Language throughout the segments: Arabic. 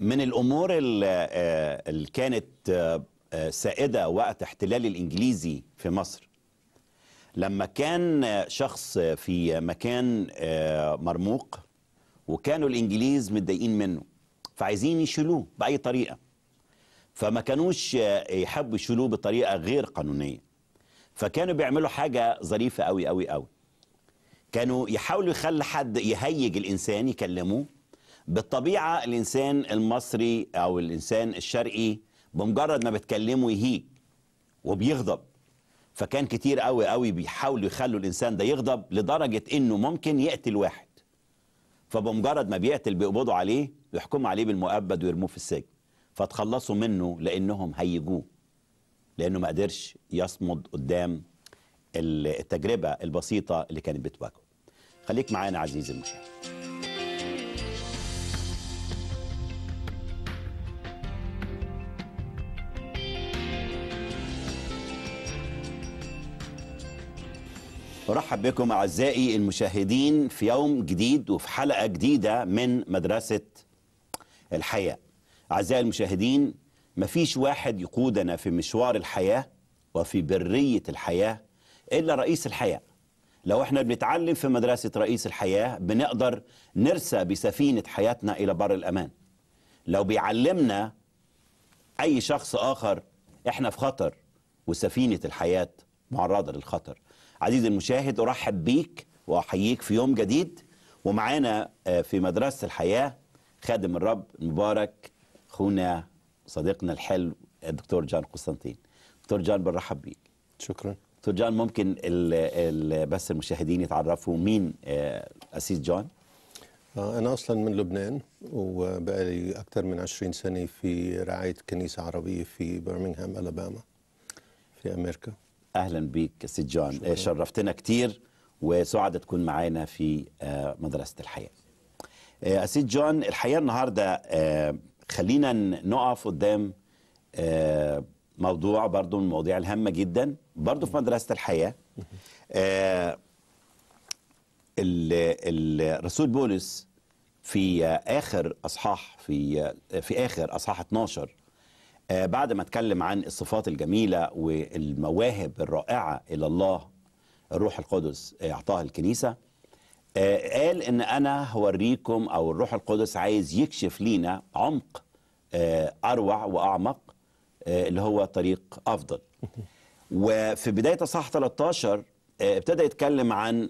من الامور اللي آه، كانت آه، آه، سائده وقت احتلال الانجليزي في مصر لما كان شخص في مكان مرموق وكانوا الانجليز متضايقين منه فعايزين يشيلوه باي طريقه فما كانوش يحبوا يشيلوه بطريقه غير قانونيه فكانوا بيعملوا حاجه ظريفه قوي قوي قوي كانوا يحاولوا يخلي حد يهيج الانسان يكلموه بالطبيعه الانسان المصري او الانسان الشرقي بمجرد ما بتكلمه يهيج وبيغضب فكان كتير قوي قوي بيحاولوا يخلوا الانسان ده يغضب لدرجه انه ممكن يقتل واحد فبمجرد ما بيقتل بيقبضوا عليه يحكموا عليه بالمؤبد ويرموه في السجن فتخلصوا منه لانهم هيجوه لانه ما قدرش يصمد قدام التجربه البسيطه اللي كانت بتواجهه خليك معانا عزيزي المشاهد ارحب بكم اعزائي المشاهدين في يوم جديد وفي حلقه جديده من مدرسه الحياه. اعزائي المشاهدين مفيش واحد يقودنا في مشوار الحياه وفي بريه الحياه الا رئيس الحياه. لو احنا بنتعلم في مدرسه رئيس الحياه بنقدر نرسى بسفينه حياتنا الى بر الامان. لو بيعلمنا اي شخص اخر احنا في خطر وسفينه الحياه معرضه للخطر. عزيزي المشاهد أرحب بيك وأحييك في يوم جديد ومعانا آه، في مدرسة الحياة خادم الرب المبارك خونا صديقنا الحلو الدكتور جان قسطنطين دكتور جان بنرحب بيك شكرا دكتور جان ممكن الـ الـ بس المشاهدين يتعرفوا مين آه، أسيس جان آه، أنا أصلا من لبنان وبقالي أكثر من 20 سنة في رعاية كنيسة عربية في برمنغهام ألاباما في أمريكا اهلا بيك سيد جون إيه، شرفتنا كتير وسعد تكون معانا في آه، مدرسه الحياه إيه، سيد جون الحقيقه النهارده آه، خلينا نقف قدام آه، موضوع برضو من المواضيع الهامه جدا برضو في مدرسه الحياه الرسول بولس في اخر اصحاح في في اخر اصحاح 12 آه، بعد ما اتكلم عن الصفات الجميلة والمواهب الرائعة إلى الله الروح القدس آه، اعطاها الكنيسة آه، قال ان انا هوريكم او الروح القدس عايز يكشف لينا عمق اروع واعمق اللي هو طريق افضل وفي بدايه صح 13 ابتدى يتكلم عن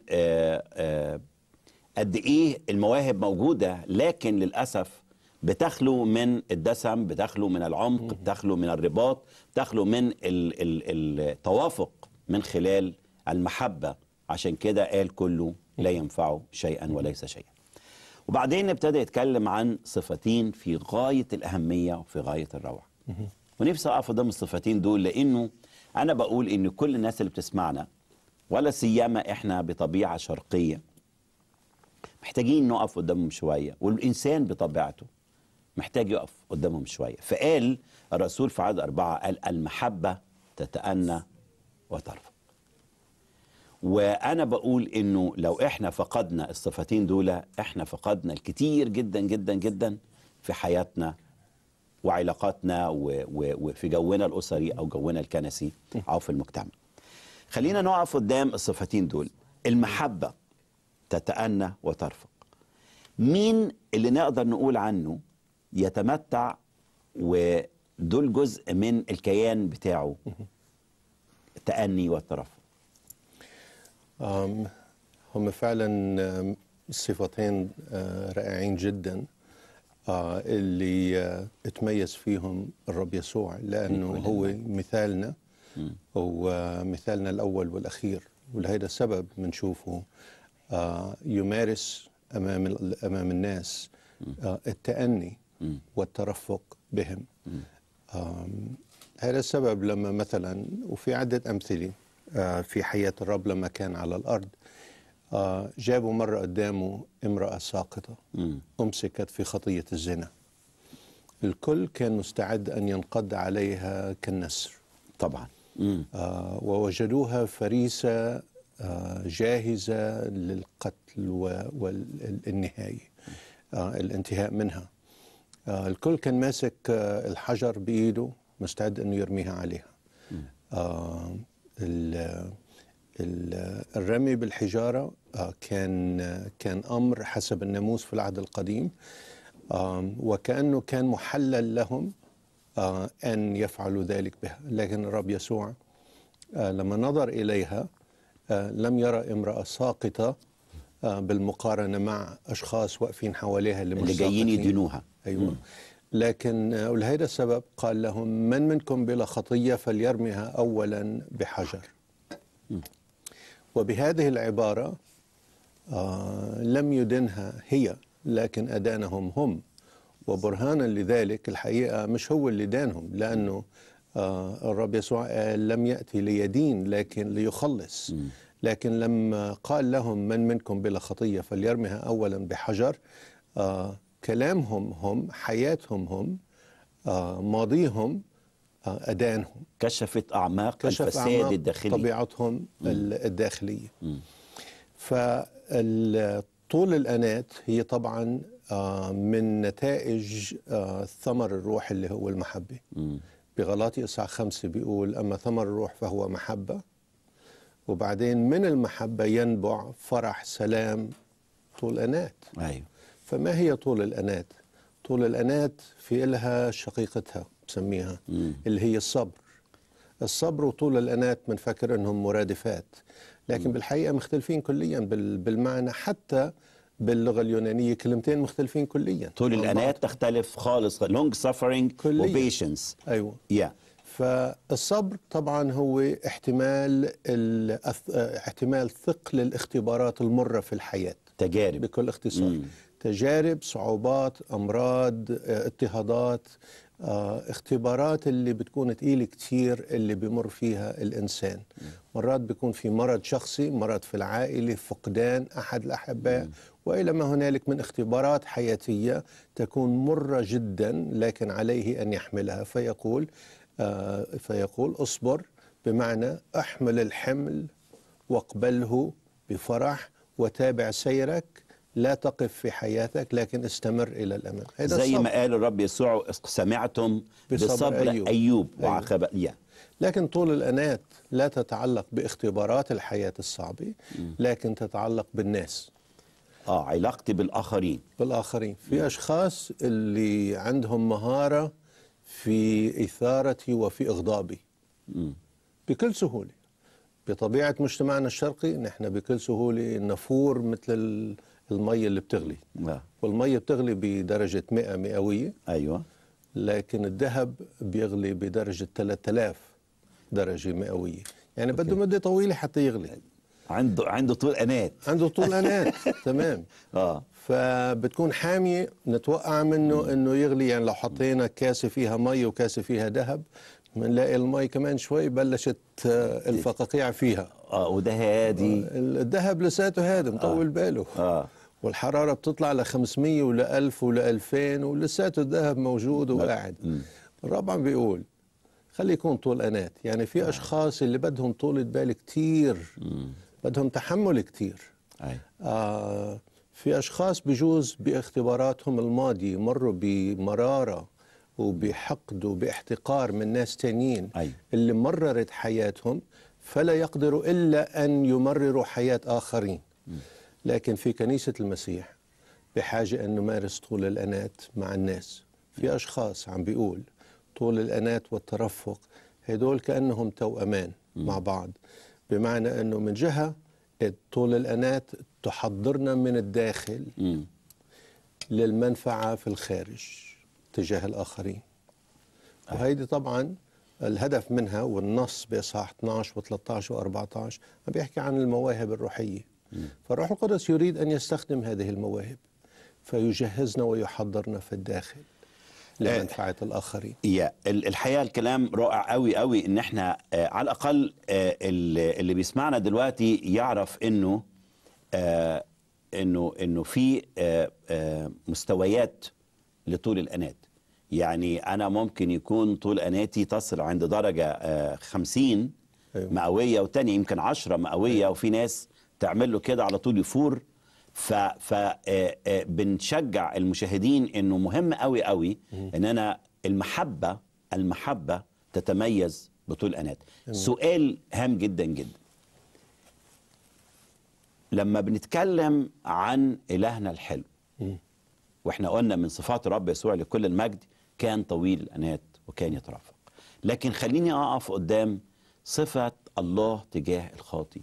قد ايه المواهب موجوده لكن للاسف بتخلو من الدسم بتخلو من العمق بتخلو من الرباط بتخلو من التوافق من خلال المحبة عشان كده قال كله لا ينفعه شيئا وليس شيئا وبعدين ابتدى يتكلم عن صفتين في غاية الأهمية وفي غاية الروعة ونفسي أقف قدام الصفتين دول لأنه أنا بقول إن كل الناس اللي بتسمعنا ولا سيما إحنا بطبيعة شرقية محتاجين نقف قدامهم شوية والإنسان بطبيعته محتاج يقف قدامهم شوية فقال الرسول في عدد أربعة قال المحبة تتأنى وترفق وأنا بقول إنه لو إحنا فقدنا الصفتين دول إحنا فقدنا الكتير جدا جدا جدا في حياتنا وعلاقاتنا وفي جونا الأسري أو جونا الكنسي أو في المجتمع خلينا نقف قدام الصفتين دول المحبة تتأنى وترفق مين اللي نقدر نقول عنه يتمتع ودول جزء من الكيان بتاعه التأني والترف هم فعلا صفتين أه، رائعين جدا أه، اللي أه، اتميز فيهم الرب يسوع لأنه هو مثالنا ومثالنا الأول والأخير ولهذا السبب بنشوفه يمارس أمام أمام الناس التأني والترفق بهم هذا السبب لما مثلا وفي عدة أمثلة في حياة الرب لما كان على الأرض جابوا مرة قدامه امرأة ساقطة أمسكت في خطية الزنا الكل كان مستعد أن ينقض عليها كالنسر طبعا آه ووجدوها فريسة آه جاهزة للقتل والنهاية آه الانتهاء منها آه، الكل كان ماسك آه، الحجر بايده مستعد انه يرميها عليها آه الرمي بالحجاره آه كان كان امر حسب الناموس في العهد القديم آه وكانه كان محلل لهم آه، ان يفعلوا ذلك بها لكن الرب يسوع لما نظر اليها لم يرى امراه ساقطه بالمقارنه مع اشخاص واقفين حواليها اللي, اللي جايين يدينوها أيوة لكن ولهذا السبب قال لهم من منكم بلا خطية فليرمها أولا بحجر وبهذه العبارة آه لم يدنها هي لكن أدانهم هم وبرهانا لذلك الحقيقة مش هو اللي دانهم لأنه آه الرب يسوع قال آه، لم يأتي ليدين لكن ليخلص لكن لما قال لهم من منكم بلا خطية فليرمها أولا بحجر آه كلامهم هم حياتهم هم آه، ماضيهم آه، أدانهم كشفت أعماق كشف الفساد أعماق الداخلي طبيعتهم مم. الداخلية فطول الأنات هي طبعا آه، من نتائج ثمر الروح اللي هو المحبة بغلاطي إصحاح خمسة بيقول أما ثمر الروح فهو محبة وبعدين من المحبة ينبع فرح سلام طول أنات أيوه فما هي طول الأنات؟ طول الأنات في إلها شقيقتها بسميها مم. اللي هي الصبر الصبر وطول الأنات بنفكر أنهم مرادفات لكن مم. بالحقيقة مختلفين كليا بالمعنى حتى باللغه اليونانيه كلمتين مختلفين كليا طول الانات تختلف خالص لونج سفرنج وبيشنس ايوه yeah. فالصبر طبعا هو احتمال احتمال ثقل الاختبارات المره في الحياه تجارب بكل اختصار مم. تجارب صعوبات امراض آه، اضطهادات آه، اختبارات اللي بتكون تقيله كتير اللي بمر فيها الانسان مرات بيكون في مرض شخصي مرض في العائله فقدان احد الاحباء والى ما هنالك من اختبارات حياتيه تكون مره جدا لكن عليه ان يحملها فيقول آه، فيقول اصبر بمعنى احمل الحمل واقبله بفرح وتابع سيرك لا تقف في حياتك لكن استمر إلى الأمام هذا زي الصبر. ما قال الرب يسوع سمعتم بصبر, بصبر أيوب, أيوب وعقبة لكن طول الأنات لا تتعلق باختبارات الحياة الصعبة لكن تتعلق بالناس آه علاقتي بالآخرين بالآخرين في م. أشخاص اللي عندهم مهارة في إثارتي وفي إغضابي م. بكل سهولة بطبيعة مجتمعنا الشرقي نحن بكل سهولة نفور مثل المي اللي بتغلي لا. نعم. والمي بتغلي بدرجة 100 مئوية أيوة لكن الذهب بيغلي بدرجة 3000 درجة مئوية يعني أوكي. بده مدة طويلة حتى يغلي عنده عنده طول انات عنده طول انات تمام اه فبتكون حاميه نتوقع منه انه يغلي يعني لو حطينا كاسه فيها مي وكاسه فيها ذهب بنلاقي المي كمان شوي بلشت آه، إيه. الفقاقيع فيها اه وده هادي آه، الذهب لساته هادي مطول آه. باله اه والحراره بتطلع ل 500 ول 1000 ول 2000 ولساته الذهب موجود وقاعد رابعا بيقول خلي يكون طول انات يعني في آه. اشخاص اللي بدهم طولة بال كثير بدهم تحمل كثير آه في اشخاص بجوز باختباراتهم الماضيه مروا بمراره وبحقد وباحتقار من ناس تانيين اللي مررت حياتهم فلا يقدروا الا ان يمرروا حياه اخرين مم. لكن في كنيسة المسيح بحاجة أن نمارس طول الأنات مع الناس في أشخاص عم بيقول طول الأنات والترفق هدول كأنهم توأمان مع بعض بمعنى أنه من جهة طول الأنات تحضرنا من الداخل للمنفعة في الخارج تجاه الآخرين آه. وهيدي طبعا الهدف منها والنص بإصحاح 12 و13 و14 عم بيحكي عن المواهب الروحية فالروح القدس يريد أن يستخدم هذه المواهب فيجهزنا ويحضرنا في الداخل لمنفعة آه، الآخرين يا الحقيقة الكلام رائع قوي قوي إن إحنا آه، على الأقل آه، اللي بيسمعنا دلوقتي يعرف إنه إنه إنه في مستويات لطول الأنات يعني أنا ممكن يكون طول أناتي تصل عند درجة 50 أيوه. مئوية وتانية يمكن 10 مئوية أيوه. وفي ناس تعمل له كده على طول يفور ف ف آه، آه، بنشجع المشاهدين انه مهم قوي قوي ان انا المحبه المحبه تتميز بطول انات سؤال هام جدا جدا لما بنتكلم عن الهنا الحلو واحنا قلنا من صفات رب يسوع لكل المجد كان طويل الانات وكان يترافق لكن خليني اقف قدام صفه الله تجاه الخاطي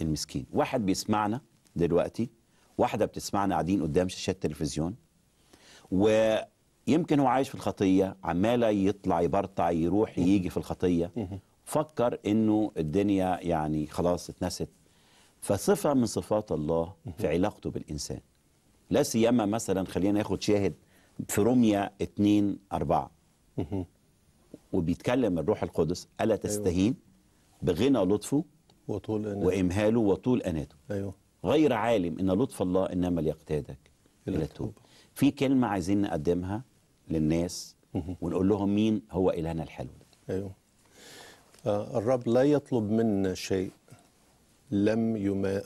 المسكين واحد بيسمعنا دلوقتي واحدة بتسمعنا قاعدين قدام شاشات تلفزيون ويمكن هو عايش في الخطية عمالة يطلع يبرطع يروح يجي في الخطية فكر انه الدنيا يعني خلاص اتنست فصفة من صفات الله في علاقته بالإنسان لا سيما مثلا خلينا ناخد شاهد في روميا 2 4 وبيتكلم الروح القدس ألا أيوه. تستهين بغنى لطفه وطول أناته وإمهاله وطول أناته أيوه غير عالم إن لطف الله إنما ليقتادك إلى التوبة في كلمة عايزين نقدمها للناس ونقول لهم مين هو إلهنا الحلو ده أيوه آه، الرب لا يطلب منا شيء لم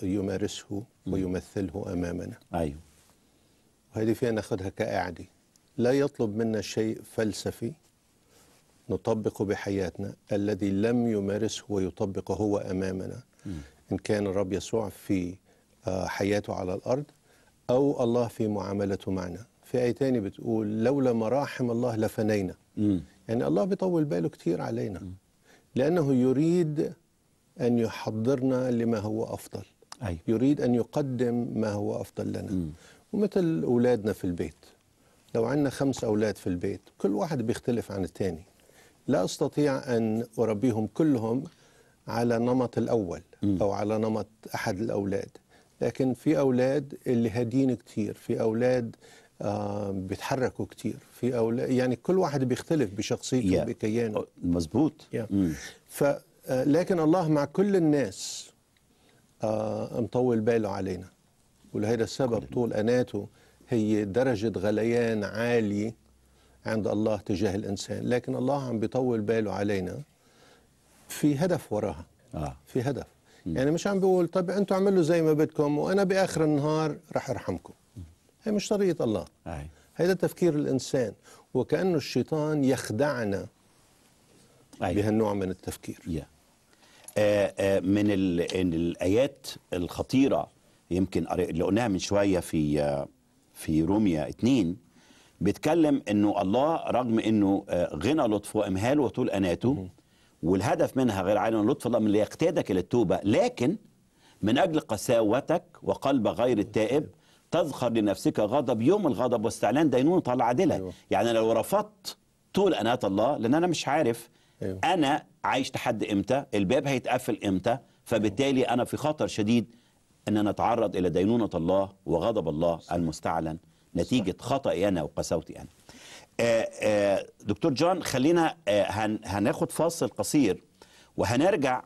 يمارسه ويمثله أمامنا أيوه وهذه فيها ناخدها كقاعدة لا يطلب منا شيء فلسفي نطبق بحياتنا الذي لم يمارسه ويطبقه هو أمامنا م. إن كان الرب يسوع في آه، حياته على الأرض أو الله في معاملته معنا في آية تاني بتقول لولا مراحم الله لفنينا م. يعني الله بيطول باله كتير علينا م. لأنه يريد أن يحضرنا لما هو أفضل أي. يريد أن يقدم ما هو أفضل لنا م. ومثل أولادنا في البيت لو عندنا خمس أولاد في البيت كل واحد بيختلف عن الثاني لا أستطيع أن أربيهم كلهم على نمط الأول أو على نمط أحد الأولاد لكن في أولاد اللي هادين كتير في أولاد آه بيتحركوا كتير في أولاد يعني كل واحد بيختلف بشخصيته yeah. بكيانه مزبوط yeah. mm. ف آه، لكن الله مع كل الناس آه مطول باله علينا ولهذا السبب طول أناته هي درجة غليان عالية عند الله تجاه الإنسان لكن الله عم بيطول باله علينا في هدف وراها آه. في هدف م. يعني مش عم بيقول طب انتم اعملوا زي ما بدكم وأنا بآخر النهار رح أرحمكم هي مش طريقة الله آه. هيدا تفكير الإنسان وكأنه الشيطان يخدعنا أيوة. بهالنوع من التفكير يا. آآ آآ من الآيات الخطيرة يمكن اللي قلناها من شوية في آه، في روميا 2 بيتكلم انه الله رغم انه آه، غنى لطفه وامهاله وطول اناته والهدف منها غير عالم لطف الله من ليقتادك الى التوبه لكن من اجل قساوتك وقلب غير التائب تذخر لنفسك غضب يوم الغضب واستعلان دينونه العادله أيوة. يعني لو رفضت طول اناه الله لان انا مش عارف أيوة. انا عايش لحد امتى الباب هيتقفل امتى فبالتالي انا في خطر شديد ان انا اتعرض الى دينونه الله وغضب الله المستعلن نتيجه خطأي انا وقساوتي انا آه، آه، دكتور جون خلينا آه، هناخد فاصل قصير وهنرجع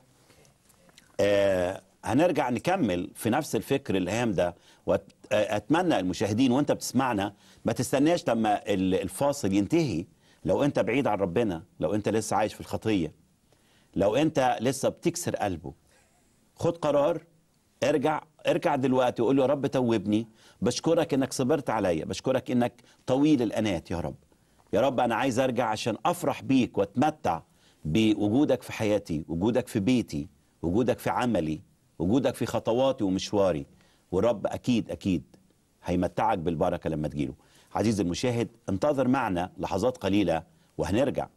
هنرجع نكمل في نفس الفكر الهام ده واتمنى المشاهدين وانت بتسمعنا ما تستناش لما الفاصل ينتهي لو انت بعيد عن ربنا لو انت لسه عايش في الخطيه لو انت لسه بتكسر قلبه خد قرار ارجع ارجع دلوقتي وقول له يا رب توبني بشكرك انك صبرت عليا بشكرك انك طويل الانات يا رب يا رب انا عايز ارجع عشان افرح بيك واتمتع بوجودك في حياتي وجودك في بيتي وجودك في عملي وجودك في خطواتي ومشواري ورب اكيد اكيد هيمتعك بالبركه لما تجيله عزيزي المشاهد انتظر معنا لحظات قليله وهنرجع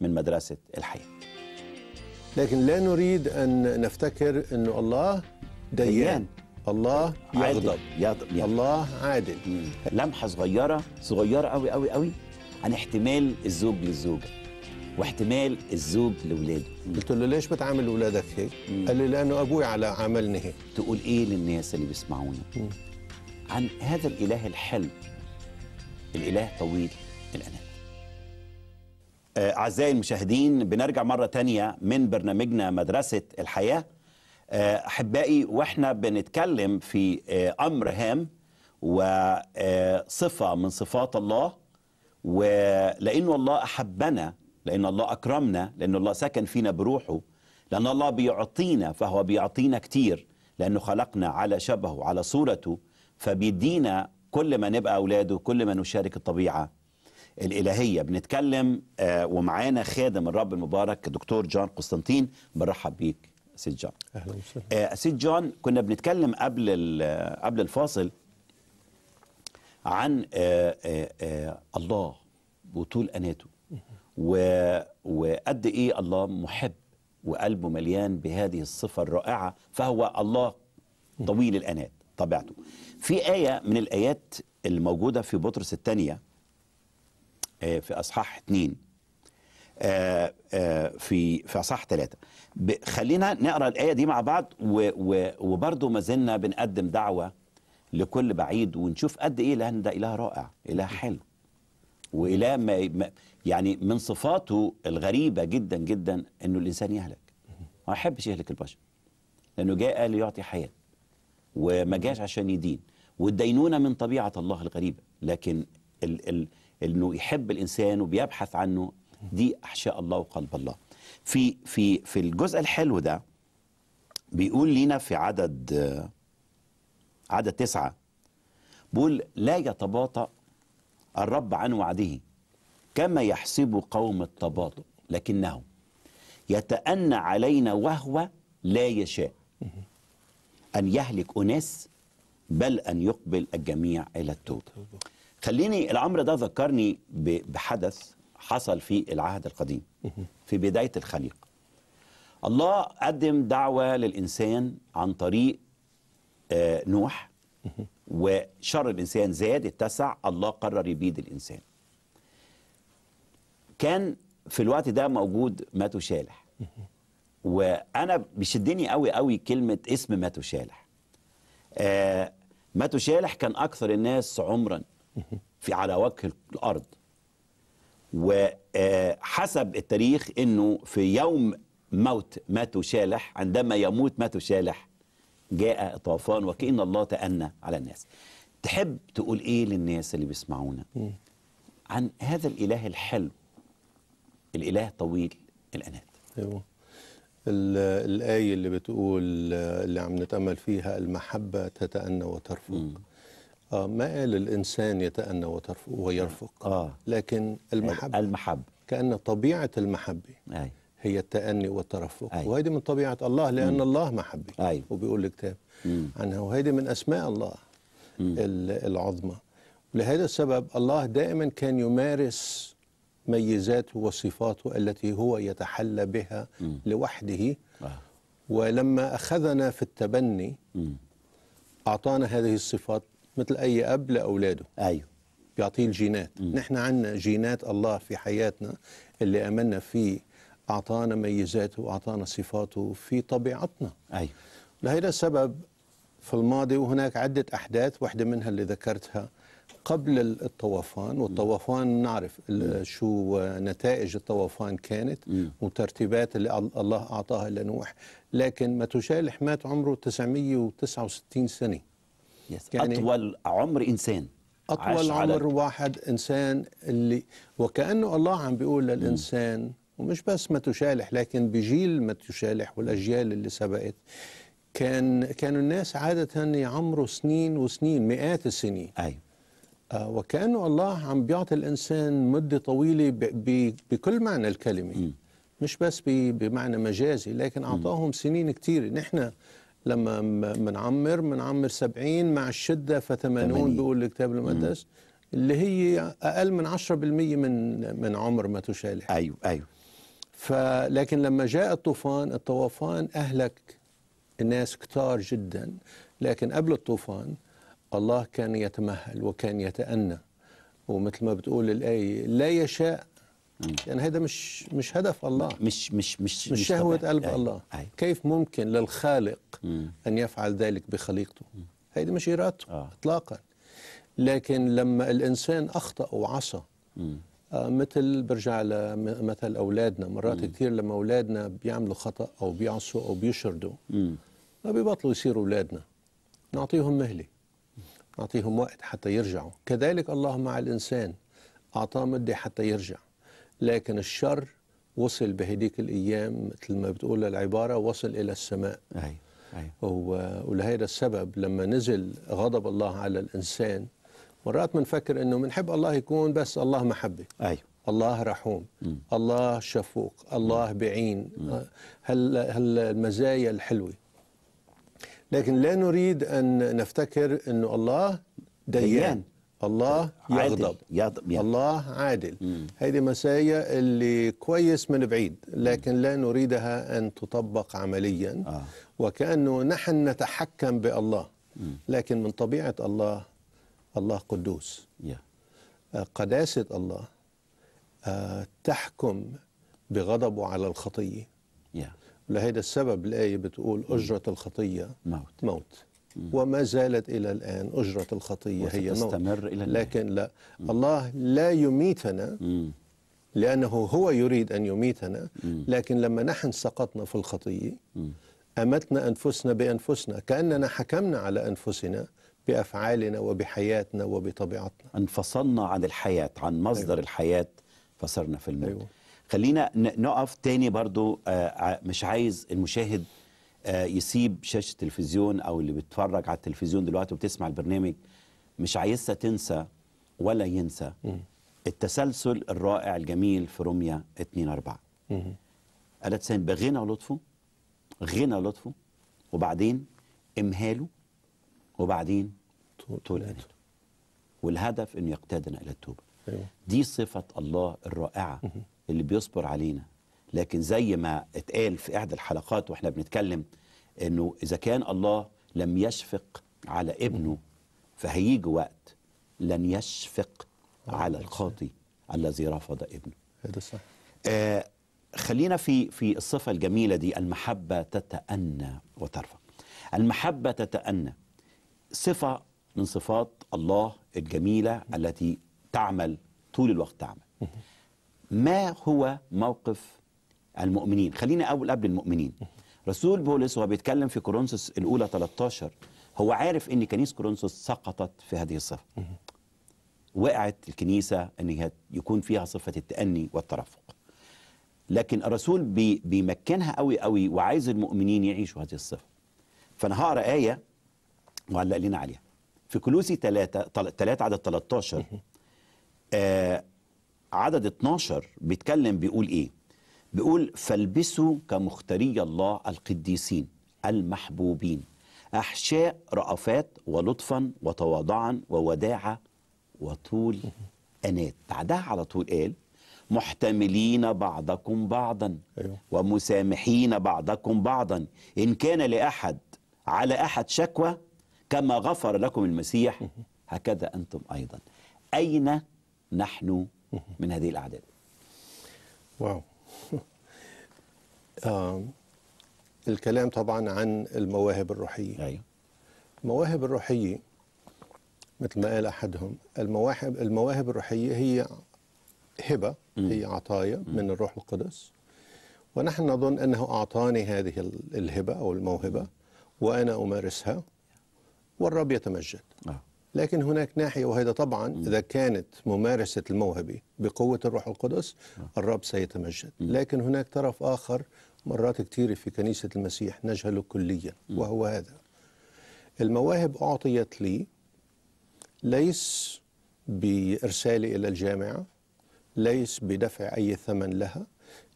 من مدرسه الحياه لكن لا نريد ان نفتكر انه الله ديان, ديان. الله يغضب يغضب يعني. الله عادل لمحه صغيره صغيره قوي قوي قوي عن احتمال الزوج للزوجه واحتمال الزوج لاولاده قلت له ليش بتعامل اولادك هيك؟ قال لي لانه ابوي على عملني هيك تقول ايه للناس اللي بيسمعونا؟ عن هذا الاله الحلو الاله طويل الانام آه، اعزائي المشاهدين بنرجع مره تانية من برنامجنا مدرسه الحياه آه، احبائي واحنا بنتكلم في آه، امر هام وصفه آه، من صفات الله ولانه الله احبنا لان الله اكرمنا لان الله سكن فينا بروحه لان الله بيعطينا فهو بيعطينا كتير لانه خلقنا على شبهه على صورته فبيدينا كل ما نبقى اولاده كل ما نشارك الطبيعه الالهيه بنتكلم ومعانا خادم الرب المبارك دكتور جان قسطنطين برحب بيك سيد جون اهلا وسهلا آه، سيد جون كنا بنتكلم قبل قبل الفاصل عن آه، آه، الله وطول اناته وقد ايه الله محب وقلبه مليان بهذه الصفه الرائعه فهو الله طويل الانات طبيعته في ايه من الايات الموجوده في بطرس الثانيه في اصحاح 2 آه، آه، في في اصحاح ثلاثه خلينا نقرا الايه دي مع بعض وبرضه ما زلنا بنقدم دعوه لكل بعيد ونشوف قد ايه لان ده اله رائع اله حلو واله ما يعني من صفاته الغريبه جدا جدا انه الانسان يهلك ما يحبش يهلك البشر لانه جاء ليعطي حياه وما جاش عشان يدين والدينونه من طبيعه الله الغريبه لكن ال ال انه يحب الانسان وبيبحث عنه دي احشاء الله وقلب الله في في في الجزء الحلو ده بيقول لينا في عدد عدد تسعة بيقول لا يتباطأ الرب عن وعده كما يحسب قوم التباطؤ لكنه يتأنى علينا وهو لا يشاء أن يهلك أناس بل أن يقبل الجميع إلى التوبة خليني الأمر ده ذكرني بحدث حصل في العهد القديم في بداية الخليقة الله قدم دعوة للإنسان عن طريق آه، نوح وشر الإنسان زاد اتسع الله قرر يبيد الإنسان كان في الوقت ده موجود ماتو شالح وأنا بيشدني قوي قوي كلمة اسم ماتو شالح آه، ماتو شالح كان أكثر الناس عمرا في على وجه الأرض وحسب التاريخ انه في يوم موت ماتو شالح عندما يموت ماتو شالح جاء طوفان وكأن الله تأنى على الناس تحب تقول ايه للناس اللي بيسمعونا عن هذا الاله الحلو الاله طويل الانات ايوه الآية اللي بتقول اللي عم نتأمل فيها المحبة تتأنى وترفق آه ما قال الإنسان يتأنى ويرفق آه. آه. لكن المحبة المحبة كأن طبيعة المحبة أي. هي التأني والترفق أي. وهيدي من طبيعة الله لأن م. الله محبة أي. وبيقول الكتاب عنها وهيدي من أسماء الله م. العظمى ولهذا السبب الله دائما كان يمارس ميزاته وصفاته التي هو يتحلى بها م. لوحده آه. ولما أخذنا في التبني أعطانا هذه الصفات مثل أي أب لأولاده أيوه بيعطيه الجينات م. نحن عندنا جينات الله في حياتنا اللي أمنا فيه أعطانا ميزاته وأعطانا صفاته في طبيعتنا أيوه لهذا السبب في الماضي وهناك عدة أحداث واحدة منها اللي ذكرتها قبل الطوفان والطوفان نعرف شو نتائج الطوفان كانت وترتيبات اللي الله أعطاها لنوح لكن ما تشال مات عمره 969 سنة يعني أطول عمر إنسان أطول عمر واحد إنسان اللي وكأنه الله عم بيقول للإنسان م. ومش بس ما تشالح لكن بجيل ما تشالح والأجيال اللي سبقت كان كانوا الناس عادة يعمروا سنين وسنين مئات السنين أيوة آه وكأنه الله عم بيعطي الإنسان مدة طويلة ب ب بكل معنى الكلمة م. مش بس بمعنى مجازي لكن أعطاهم سنين كثيره نحن لما بنعمر بنعمر 70 مع الشده ف 80 بيقول الكتاب المقدس اللي هي اقل من 10% من من عمر ما تشالح ايوه ايوه فلكن لما جاء الطوفان الطوفان اهلك ناس كتار جدا لكن قبل الطوفان الله كان يتمهل وكان يتأنى ومثل ما بتقول الآية لا يشاء يعني هذا مش مش هدف الله مش مش مش مش شهوة قلب أي الله أي كيف ممكن للخالق مم. أن يفعل ذلك بخليقته هذه مش إرادته آه. إطلاقا لكن لما الإنسان أخطأ وعصى آه مثل برجع لمثل أولادنا مرات مم. كثير لما أولادنا بيعملوا خطأ أو بيعصوا أو بيشردوا ما بيبطلوا يصيروا أولادنا نعطيهم مهلة نعطيهم وقت حتى يرجعوا كذلك الله مع الإنسان أعطاه مدة حتى يرجع لكن الشر وصل بهديك الايام مثل ما بتقول العباره وصل الى السماء ايوه ايوه ولهذا السبب لما نزل غضب الله على الانسان مرات بنفكر انه بنحب الله يكون بس الله محبه ايوه الله رحوم م. الله شفوق الله بعين هل هل المزايا الحلوه لكن لا نريد ان نفتكر انه الله ديان, ديان. الله طيب، يغضب يغضب يعني. الله عادل هذه مسايا اللي كويس من بعيد لكن لا نريدها أن تطبق عمليا آه. وكأنه نحن نتحكم بالله لكن من طبيعة الله الله قدوس yeah. آه، قداسة الله آه، تحكم بغضبه على الخطية yeah. لهذا السبب الآية بتقول أجرة الخطية موت, موت. وما زالت إلى الآن أجرة الخطية هي تستمر إلى الآن. لكن لا مم. الله لا يميتنا مم. لأنه هو يريد أن يميتنا مم. لكن لما نحن سقطنا في الخطية أمتنا أنفسنا بأنفسنا كأننا حكمنا على أنفسنا بأفعالنا وبحياتنا وبطبيعتنا انفصلنا عن الحياة عن مصدر أيوة. الحياة فصرنا في الموت أيوة. خلينا نقف تاني برضو آه، مش عايز المشاهد آه، يسيب شاشه التلفزيون او اللي بيتفرج على التلفزيون دلوقتي وبتسمع البرنامج مش عايزها تنسى ولا ينسى التسلسل الرائع الجميل في روميا 2 4 قالت سين بغنى لطفه غنى لطفه وبعدين امهاله وبعدين طولته والهدف انه يقتادنا الى التوبه أيوة. دي صفه الله الرائعه اللي بيصبر علينا لكن زي ما اتقال في احدى الحلقات واحنا بنتكلم انه اذا كان الله لم يشفق على ابنه فهيجي وقت لن يشفق على آه، الخاطي الذي رفض ابنه هذا صح آه خلينا في في الصفه الجميله دي المحبه تتأنى وترفع المحبه تتأنى صفه من صفات الله الجميله التي تعمل طول الوقت تعمل ما هو موقف المؤمنين خلينا أول قبل المؤمنين رسول بولس وهو بيتكلم في كورنثوس الأولى 13 هو عارف أن كنيسة كورنثوس سقطت في هذه الصفة وقعت الكنيسة أن يكون فيها صفة التأني والترفق لكن الرسول بي بيمكنها قوي قوي وعايز المؤمنين يعيشوا هذه الصفة فأنا هقرأ آية معلق لنا عليها في كلوسي 3 3 عدد 13 آه عدد 12 بيتكلم بيقول إيه بيقول فالبسوا كمختاري الله القديسين المحبوبين أحشاء رأفات ولطفا وتواضعا ووداعة وطول أنات بعدها على طول قال محتملين بعضكم بعضا أيوه. ومسامحين بعضكم بعضا إن كان لأحد على أحد شكوى كما غفر لكم المسيح هكذا أنتم أيضا أين نحن من هذه الأعداد واو آه الكلام طبعا عن المواهب الروحية أيوة. المواهب الروحية مثل ما قال أحدهم المواهب المواهب الروحية هي هبة هي عطايا من الروح القدس ونحن نظن أنه أعطاني هذه الهبة أو الموهبة وأنا أمارسها والرب يتمجد آه. لكن هناك ناحية وهذا طبعا إذا كانت ممارسة الموهبة بقوة الروح القدس نعم. الرب سيتمجد لكن هناك طرف آخر مرات كثيرة في كنيسة المسيح نجهله كليا وهو هذا المواهب أعطيت لي ليس بإرسالي إلى الجامعة ليس بدفع أي ثمن لها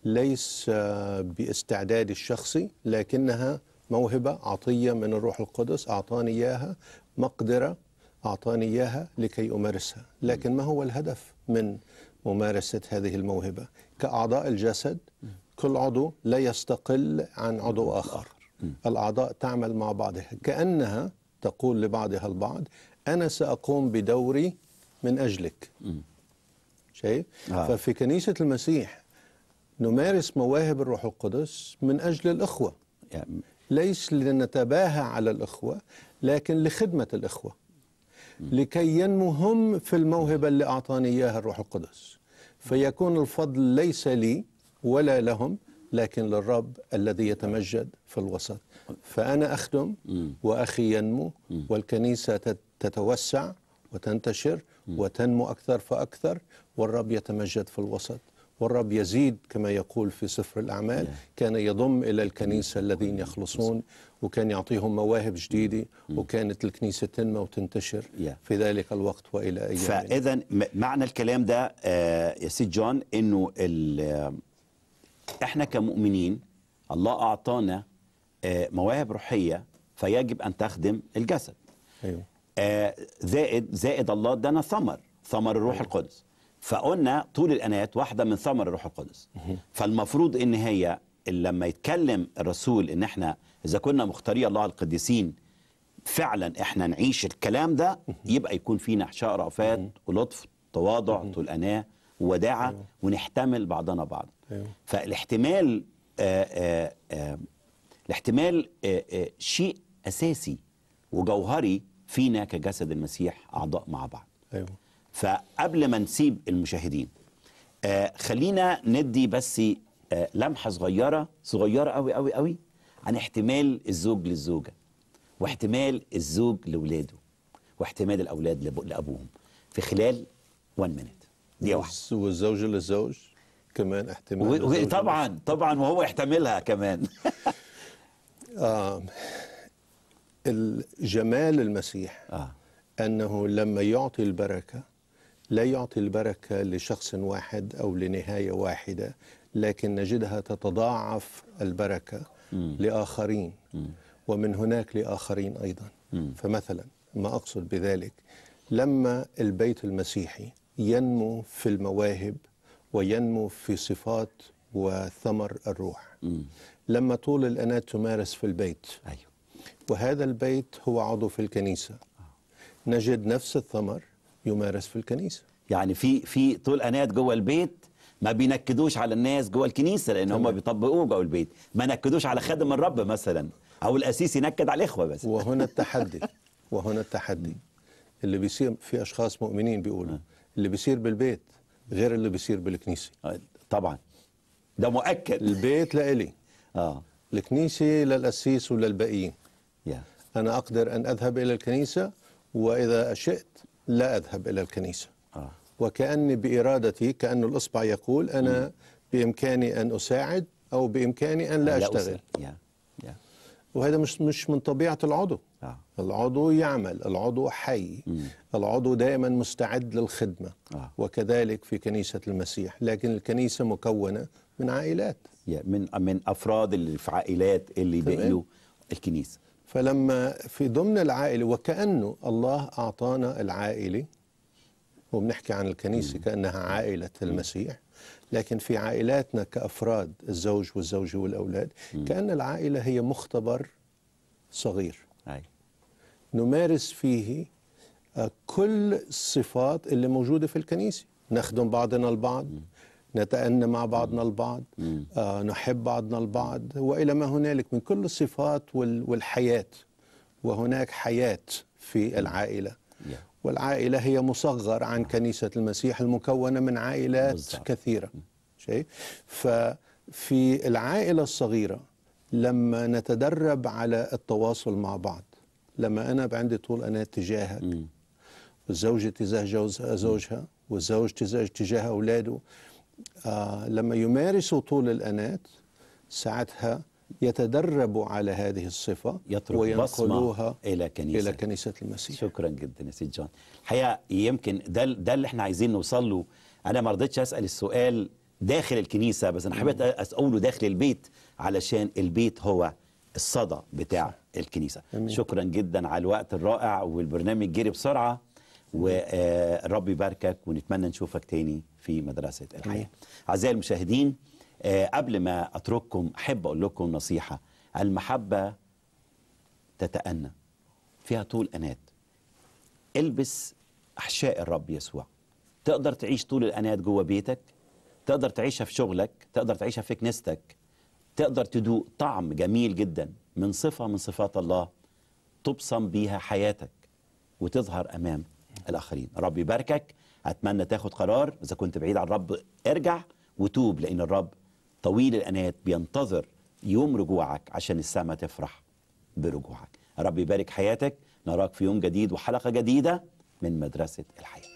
ليس آه، باستعدادي الشخصي لكنها موهبة عطية من الروح القدس أعطاني إياها مقدرة أعطاني إياها لكي أمارسها لكن ما هو الهدف من ممارسة هذه الموهبة كأعضاء الجسد كل عضو لا يستقل عن عضو آخر الأعضاء تعمل مع بعضها كأنها تقول لبعضها البعض أنا سأقوم بدوري من أجلك شايف؟ آه. ففي كنيسة المسيح نمارس مواهب الروح القدس من أجل الإخوة يعني ليس لنتباهى على الإخوة لكن لخدمة الإخوة لكي ينمو هم في الموهبة اللي أعطاني إياها الروح القدس فيكون الفضل ليس لي ولا لهم لكن للرب الذي يتمجد في الوسط فأنا أخدم وأخي ينمو والكنيسة تتوسع وتنتشر وتنمو أكثر فأكثر والرب يتمجد في الوسط والرب يزيد كما يقول في سفر الأعمال كان يضم إلى الكنيسة الذين يخلصون وكان يعطيهم مواهب جديده وكانت الكنيسه تنمى وتنتشر في ذلك الوقت والى ايام فاذا معنى الكلام ده آه، يا سيد جون انه آه، احنا كمؤمنين الله اعطانا آه، مواهب روحيه فيجب ان تخدم الجسد ايوه زائد زائد الله ادانا ثمر ثمر الروح أيوه. القدس فقلنا طول الانات واحده من ثمر الروح القدس فالمفروض ان هي لما يتكلم الرسول ان احنا إذا كنا مختاري الله القديسين فعلا إحنا نعيش الكلام ده يبقى يكون فينا إحشاء رأفات ولطف تواضع طلقناه وداعة أيوه. ونحتمل بعضنا بعض أيوه. فالاحتمال آه، آه، آه، الاحتمال شيء أساسي وجوهري فينا كجسد المسيح أعضاء مع بعض أيوة. فقبل ما نسيب المشاهدين خلينا ندي بس لمحة صغيرة صغيرة قوي قوي قوي عن احتمال الزوج للزوجة واحتمال الزوج لولاده واحتمال الأولاد لأبوهم في خلال 1 منت دي واحدة والزوجة للزوج كمان احتمال طبعا طبعا وهو يحتملها كمان آه الجمال المسيح آه. أنه لما يعطي البركة لا يعطي البركة لشخص واحد أو لنهاية واحدة لكن نجدها تتضاعف البركة لآخرين ومن هناك لآخرين أيضا فمثلا ما أقصد بذلك لما البيت المسيحي ينمو في المواهب وينمو في صفات وثمر الروح لما طول الأنات تمارس في البيت أيوه. وهذا البيت هو عضو في الكنيسة نجد نفس الثمر يمارس في الكنيسة يعني في في طول أنات جوه البيت ما بينكدوش على الناس جوه الكنيسه لان هم بيطبقوه جوه البيت ما نكدوش على خادم الرب مثلا او القسيس ينكد على الاخوه بس وهنا التحدي وهنا التحدي اللي بيصير في اشخاص مؤمنين بيقولوا آه. اللي بيصير بالبيت غير اللي بيصير بالكنيسه آه، طبعا ده مؤكد البيت لإلي اه الكنيسه للقسيس وللباقيين yeah. انا اقدر ان اذهب الى الكنيسه واذا شئت لا اذهب الى الكنيسه آه. وكأن بإرادتي كأن الإصبع يقول أنا م. بإمكاني أن أساعد أو بإمكاني أن لا, أشتغل لا وهذا مش مش من طبيعة العضو آه. العضو يعمل العضو حي العضو دائما مستعد للخدمة آه. وكذلك في كنيسة المسيح لكن الكنيسة مكونة من عائلات من من أفراد اللي في عائلات اللي بقيوا الكنيسة فلما في ضمن العائلة وكأنه الله أعطانا العائلة وبنحكي عن الكنيسة كأنها عائلة المسيح لكن في عائلاتنا كأفراد الزوج والزوجة والأولاد كأن العائلة هي مختبر صغير أي. نمارس فيه آه، كل الصفات اللي موجودة في الكنيسة نخدم بعضنا البعض نتأنى مع بعضنا البعض آه نحب بعضنا البعض وإلى ما هنالك من كل الصفات والحياة وهناك حياة في العائلة والعائلة هي مصغر عن كنيسة المسيح المكونة من عائلات بالزبط. كثيرة شيء ففي العائلة الصغيرة لما نتدرب على التواصل مع بعض لما أنا عندي طول أنا تجاهك والزوجة تجاه زوجها والزوج تجاه أولاده آه لما يمارسوا طول الأنات ساعتها يتدرب على هذه الصفة يترك وينقلوها إلى كنيسة إلى كنيسة المسيح شكرا جدا يا سيد جون الحقيقة يمكن ده ده اللي احنا عايزين نوصل له أنا ما رضيتش أسأل السؤال داخل الكنيسة بس أنا حبيت أقوله داخل البيت علشان البيت هو الصدى بتاع الكنيسة أمين. شكرا جدا على الوقت الرائع والبرنامج جري بسرعة ورب آه، يباركك ونتمنى نشوفك تاني في مدرسة الحياة أعزائي المشاهدين آه، قبل ما أترككم أحب أقول لكم نصيحة المحبة تتأنى فيها طول أنات البس أحشاء الرب يسوع تقدر تعيش طول الأنات جوه بيتك تقدر تعيشها في شغلك تقدر تعيشها في كنيستك تقدر تدوق طعم جميل جدا من صفة من صفات الله تبصم بيها حياتك وتظهر أمام الآخرين ربي يباركك أتمنى تاخد قرار إذا كنت بعيد عن الرب ارجع وتوب لأن الرب طويل الأنات بينتظر يوم رجوعك عشان السماء تفرح برجوعك رب يبارك حياتك نراك في يوم جديد وحلقة جديدة من مدرسة الحياة